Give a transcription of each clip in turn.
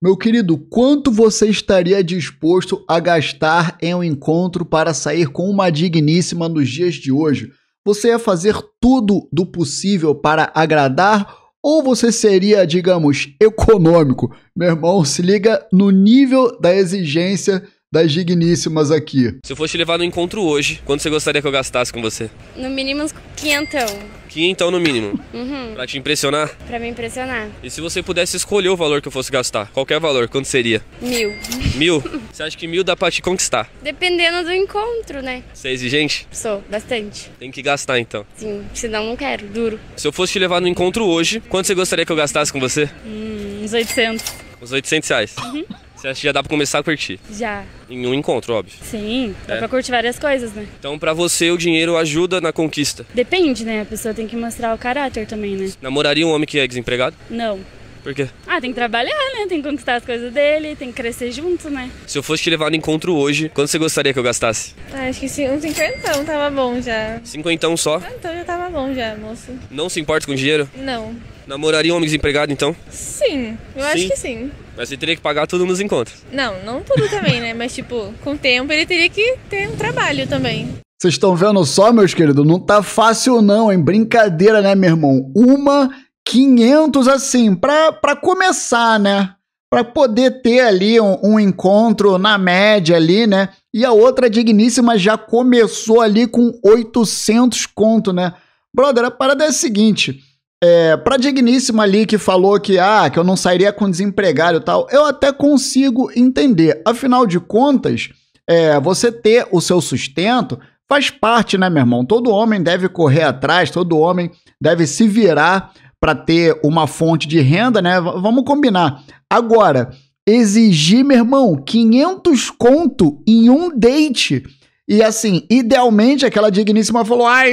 Meu querido, quanto você estaria disposto a gastar em um encontro para sair com uma digníssima nos dias de hoje? Você ia fazer tudo do possível para agradar ou você seria, digamos, econômico? Meu irmão, se liga no nível da exigência das digníssimas aqui. Se eu fosse te levar no encontro hoje, quanto você gostaria que eu gastasse com você? No mínimo uns Quinhentão. Quinhentão no mínimo. Uhum. Pra te impressionar? Pra me impressionar. E se você pudesse escolher o valor que eu fosse gastar, qualquer valor, quanto seria? Mil. Mil? você acha que mil dá pra te conquistar? Dependendo do encontro, né? Você é exigente? Sou, bastante. Tem que gastar então. Sim, senão não quero, duro. Se eu fosse te levar no encontro hoje, quanto você gostaria que eu gastasse com você? Hum, uns 800. Uns 800 reais? Uhum. Você acha que já dá pra começar a curtir? Já. Em um encontro, óbvio. Sim, dá é. pra curtir várias coisas, né? Então, pra você, o dinheiro ajuda na conquista? Depende, né? A pessoa tem que mostrar o caráter também, né? Namoraria um homem que é desempregado? Não. Por quê? Ah, tem que trabalhar, né? Tem que conquistar as coisas dele, tem que crescer junto, né? Se eu fosse te levar no encontro hoje, quanto você gostaria que eu gastasse? Ah, acho que sim, um cinquentão tava bom já. Cinquentão só? Ah, então já tava bom já, moço. Não se importa com dinheiro? Não. Namoraria um homem desempregado, então? Sim, eu sim. acho que sim. Mas ele teria que pagar tudo nos encontros. Não, não tudo também, né? Mas, tipo, com o tempo ele teria que ter um trabalho também. Vocês estão vendo só, meus queridos? Não tá fácil não, hein? Brincadeira, né, meu irmão? Uma 500 assim, pra, pra começar, né? Pra poder ter ali um, um encontro na média ali, né? E a outra digníssima já começou ali com 800 conto, né? Brother, a parada é a seguinte, é, pra digníssima ali que falou que, ah, que eu não sairia com desempregado e tal, eu até consigo entender. Afinal de contas, é, você ter o seu sustento faz parte, né, meu irmão? Todo homem deve correr atrás, todo homem deve se virar para ter uma fonte de renda, né? V vamos combinar. Agora, exigir, meu irmão, 500 conto em um date e assim, idealmente aquela digníssima falou: ai,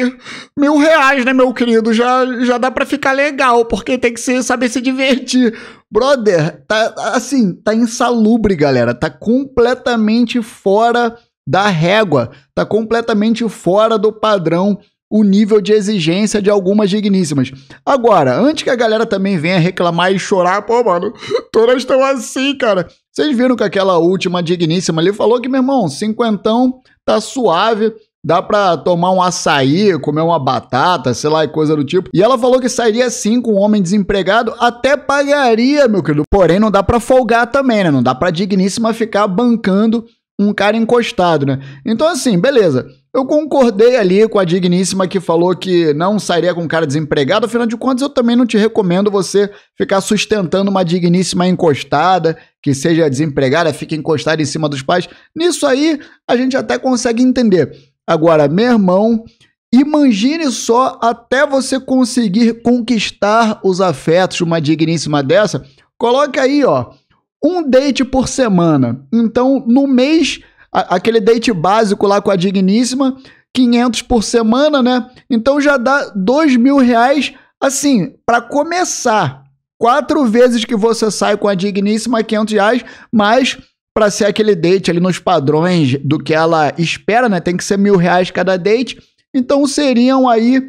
mil reais, né, meu querido? Já, já dá pra ficar legal, porque tem que ser, saber se divertir. Brother, tá assim, tá insalubre, galera. Tá completamente fora da régua. Tá completamente fora do padrão o nível de exigência de algumas digníssimas. Agora, antes que a galera também venha reclamar e chorar, pô, mano, todas estão assim, cara. Vocês viram que aquela última digníssima ali falou que, meu irmão, cinquentão tá suave. Dá pra tomar um açaí, comer uma batata, sei lá, coisa do tipo. E ela falou que sairia sim com um homem desempregado, até pagaria, meu querido. Porém, não dá pra folgar também, né? Não dá pra digníssima ficar bancando um cara encostado, né? Então, assim, beleza. Eu concordei ali com a digníssima que falou que não sairia com um cara desempregado, afinal de contas eu também não te recomendo você ficar sustentando uma digníssima encostada, que seja desempregada, fica encostada em cima dos pais. Nisso aí a gente até consegue entender. Agora, meu irmão, imagine só até você conseguir conquistar os afetos de uma digníssima dessa. Coloque aí, ó, um date por semana. Então, no mês aquele date básico lá com a digníssima, 500 por semana, né? Então já dá dois mil reais, assim, para começar. Quatro vezes que você sai com a digníssima, 500 reais, mas para ser aquele date ali nos padrões do que ela espera, né? Tem que ser mil reais cada date. Então seriam aí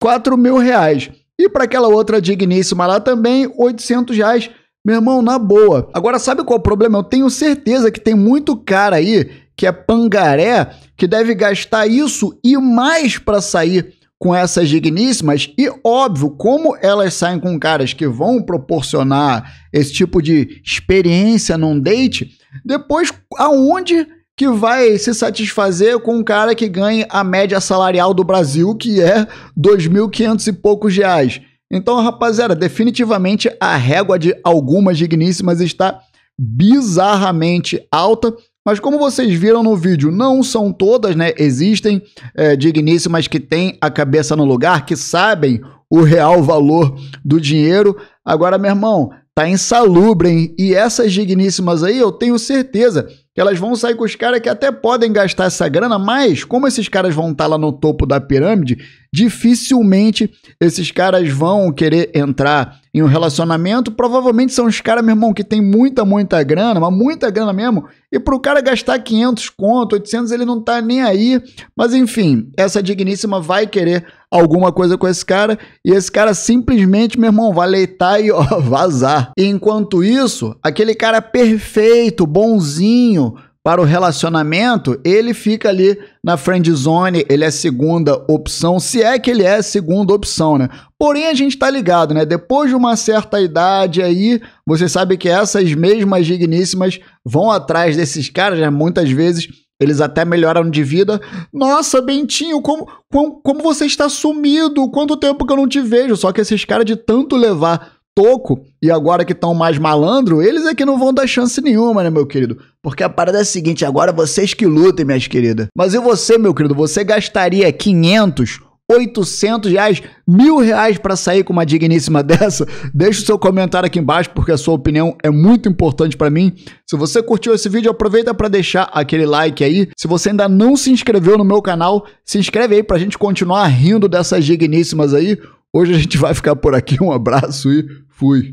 quatro mil reais. E para aquela outra digníssima lá também, 800 reais. Meu irmão, na boa. Agora, sabe qual é o problema? Eu tenho certeza que tem muito cara aí que é Pangaré, que deve gastar isso e mais para sair com essas digníssimas. E óbvio, como elas saem com caras que vão proporcionar esse tipo de experiência num date, depois aonde que vai se satisfazer com um cara que ganhe a média salarial do Brasil, que é 2.500 e poucos reais. Então, rapaziada, definitivamente a régua de algumas digníssimas está bizarramente alta. Mas como vocês viram no vídeo, não são todas, né? Existem é, digníssimas que têm a cabeça no lugar, que sabem o real valor do dinheiro. Agora, meu irmão, tá insalubre, hein? E essas digníssimas aí, eu tenho certeza que elas vão sair com os caras que até podem gastar essa grana, mas como esses caras vão estar tá lá no topo da pirâmide, dificilmente esses caras vão querer entrar em um relacionamento, provavelmente são os caras, meu irmão, que tem muita, muita grana, mas muita grana mesmo, e pro cara gastar 500 conto, 800, ele não tá nem aí, mas enfim, essa digníssima vai querer alguma coisa com esse cara, e esse cara simplesmente, meu irmão, vai leitar e ó, vazar. E enquanto isso, aquele cara perfeito, bonzinho, para o relacionamento, ele fica ali na friend zone, ele é segunda opção, se é que ele é segunda opção, né? Porém, a gente tá ligado, né? Depois de uma certa idade aí, você sabe que essas mesmas digníssimas vão atrás desses caras, né? Muitas vezes eles até melhoram de vida. Nossa, Bentinho, como, como, como você está sumido? Quanto tempo que eu não te vejo? Só que esses caras de tanto levar toco e agora que estão mais malandro, eles é que não vão dar chance nenhuma, né, meu querido? Porque a parada é a seguinte, agora vocês que lutem, minhas queridas. Mas e você, meu querido? Você gastaria 500 800 reais, mil reais para sair com uma digníssima dessa? Deixe o seu comentário aqui embaixo, porque a sua opinião é muito importante para mim. Se você curtiu esse vídeo, aproveita para deixar aquele like aí. Se você ainda não se inscreveu no meu canal, se inscreve aí para a gente continuar rindo dessas digníssimas aí. Hoje a gente vai ficar por aqui. Um abraço e fui.